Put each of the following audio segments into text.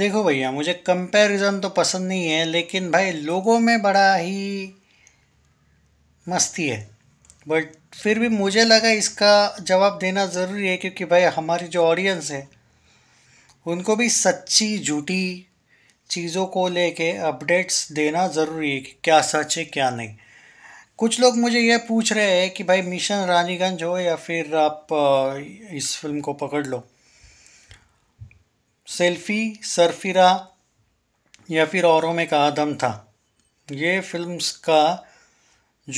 देखो भैया मुझे कंपैरिजन तो पसंद नहीं है लेकिन भाई लोगों में बड़ा ही मस्ती है बट फिर भी मुझे लगा इसका जवाब देना ज़रूरी है क्योंकि भाई हमारी जो ऑडियंस है उनको भी सच्ची झूठी चीज़ों को लेके अपडेट्स देना ज़रूरी है कि क्या सच है क्या नहीं कुछ लोग मुझे यह पूछ रहे हैं कि भाई मिशन रानीगंज हो या फिर आप इस फिल्म को पकड़ लो सेल्फी सरफिरा या फिर औरों में का दम था ये फिल्म्स का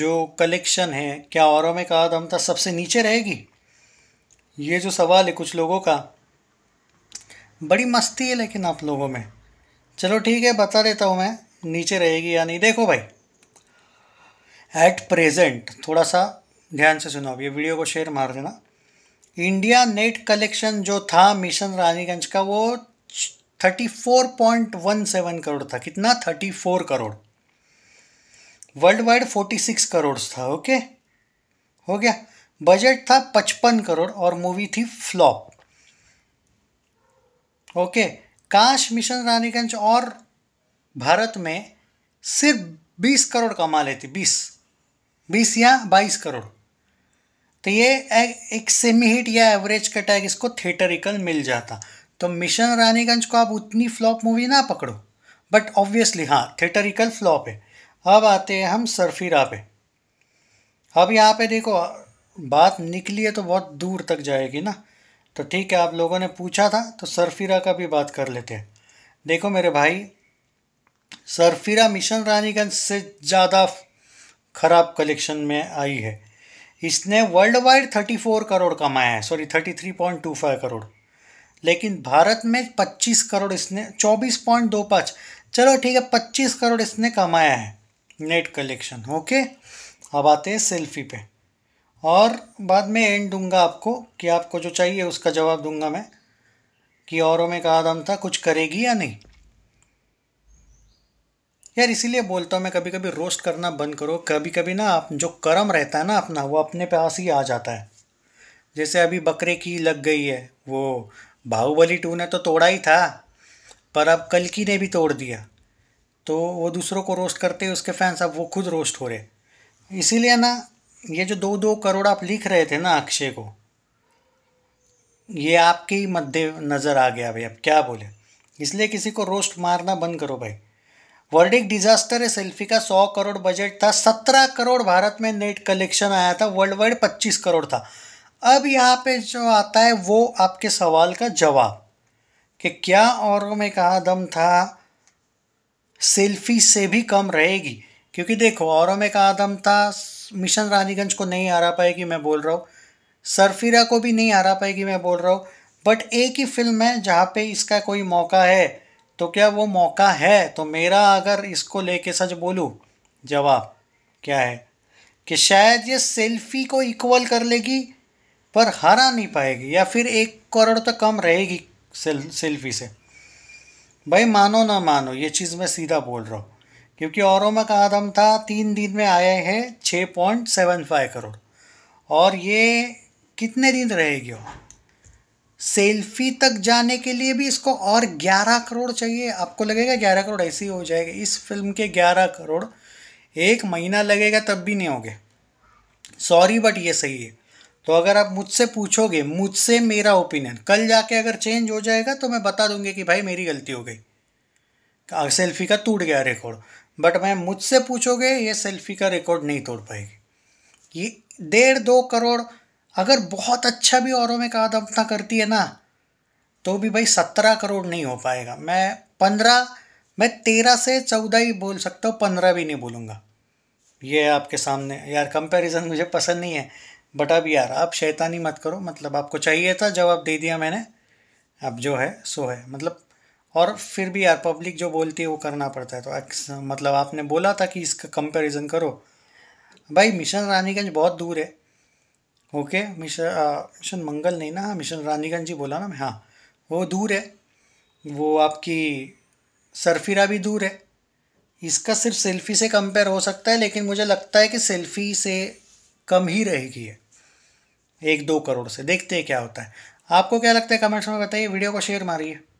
जो कलेक्शन है क्या औरों में का दम था सबसे नीचे रहेगी ये जो सवाल है कुछ लोगों का बड़ी मस्ती है लेकिन आप लोगों में चलो ठीक है बता देता हूँ मैं नीचे रहेगी या नहीं देखो भाई एट प्रेजेंट थोड़ा सा ध्यान से सुनो ये वीडियो को शेयर मार देना इंडिया नेट कलेक्शन जो था मिशन रानीगंज का वो thirty four point one seven crore था कितना thirty four crore world wide forty six crore था ओके हो गया बजट था पचपन करोड़ और मूवी थी फ्लॉप ओके काश मिशन रानीगंज और भारत में सिर्फ बीस करोड़ कमा लेती बीस बीस या बाईस करोड़ तो ये एक सेमी हिट या एवरेज का टैग इसको थिएटरिकल मिल जाता तो मिशन रानीगंज को आप उतनी फ्लॉप मूवी ना पकड़ो बट ऑब्वियसली हाँ थिएटरिकल फ्लॉप है अब आते हैं हम सरफिरा पे अब यहाँ पे देखो बात निकली है तो बहुत दूर तक जाएगी ना तो ठीक है आप लोगों ने पूछा था तो सरफिरा का भी बात कर लेते हैं देखो मेरे भाई सरफिरा मिशन रानीगंज से ज़्यादा खराब कलेक्शन में आई है इसने world wide thirty four crore कमाया है sorry thirty three point two five crore लेकिन भारत में 25 करोड़ इसने 24.25 चलो ठीक है 25 करोड़ इसने कमाया है नेट कलेक्शन ओके अब आते हैं सेल्फी पे और बाद में एंड दूंगा आपको कि आपको जो चाहिए उसका जवाब दूंगा मैं कि औरों में कहा दम था कुछ करेगी या नहीं यार इसीलिए बोलता हूँ मैं कभी कभी रोस्ट करना बंद करो कभी कभी ना आप जो कर्म रहता है ना अपना वो अपने पास ही आ जाता है जैसे अभी बकरे की लग गई है वो बाहुबली टू ने तो तोड़ा ही था पर अब कलकी ने भी तोड़ दिया तो वो दूसरों को रोस्ट करते उसके फैंस अब वो खुद रोस्ट हो रहे इसीलिए ना ये जो दो दो करोड़ आप लिख रहे थे ना अक्षय को ये आपके ही मध्य नज़र आ गया भाई अब क्या बोले इसलिए किसी को रोस्ट मारना बंद करो भाई वर्ल्ड डिजास्टर है सेल्फी का सौ करोड़ बजट था सत्रह करोड़ भारत में नेट कलेक्शन आया था वर्ल्ड वाइड पच्चीस करोड़ था अब यहाँ पे जो आता है वो आपके सवाल का जवाब कि क्या औरों में कहा दम था सेल्फी से भी कम रहेगी क्योंकि देखो औरों में कहा दम था मिशन रानीगंज को नहीं रहा पाएगी मैं बोल रहा हूँ सरफिरा को भी नहीं रहा पाएगी मैं बोल रहा हूँ बट एक ही फिल्म है जहाँ पे इसका कोई मौका है तो क्या वो मौका है तो मेरा अगर इसको लेके सच बोलूँ जवाब क्या है कि शायद ये सेल्फी को इक्वल कर लेगी पर हरा नहीं पाएगी या फिर एक करोड़ तो कम रहेगी सेल, सेल्फी से भाई मानो ना मानो ये चीज़ मैं सीधा बोल रहा हूँ क्योंकि औरों में का आदम था तीन दिन में आए हैं छः पॉइंट सेवन फाइव करोड़ और ये कितने दिन रहेगी सेल्फी तक जाने के लिए भी इसको और ग्यारह करोड़ चाहिए आपको लगेगा ग्यारह करोड़ ऐसे ही हो जाएगा इस फिल्म के ग्यारह करोड़ एक महीना लगेगा तब भी नहीं होगे सॉरी बट ये सही है तो अगर आप मुझसे पूछोगे मुझसे मेरा ओपिनियन कल जाके अगर चेंज हो जाएगा तो मैं बता दूंगी कि भाई मेरी गलती हो गई सेल्फी का टूट गया रिकॉर्ड बट मैं मुझसे पूछोगे ये सेल्फी का रिकॉर्ड नहीं तोड़ पाएगी ये डेढ़ दो करोड़ अगर बहुत अच्छा भी औरों में का दफना करती है ना तो भी भाई सत्रह करोड़ नहीं हो पाएगा मैं पंद्रह मैं तेरह से चौदह ही बोल सकता हूँ पंद्रह भी नहीं बोलूँगा ये आपके सामने यार कंपैरिजन मुझे पसंद नहीं है बट अब यार आप शैतानी मत करो मतलब आपको चाहिए था जब आप दे दिया मैंने अब जो है सो है मतलब और फिर भी यार पब्लिक जो बोलती है वो करना पड़ता है तो मतलब आपने बोला था कि इसका कंपैरिजन करो भाई मिशन रानीगंज बहुत दूर है ओके मिशन मिशन मंगल नहीं ना हाँ मिशन रानीगंज ही बोला ना मैं हाँ वो दूर है वो आपकी सरफिरा भी दूर है इसका सिर्फ सेल्फी से कंपेयर हो सकता है लेकिन मुझे लगता है कि सेल्फी से कम ही रहेगी है एक दो करोड़ से देखते हैं क्या होता है आपको क्या लगता है कमेंट्स में बताइए वीडियो को शेयर मारिए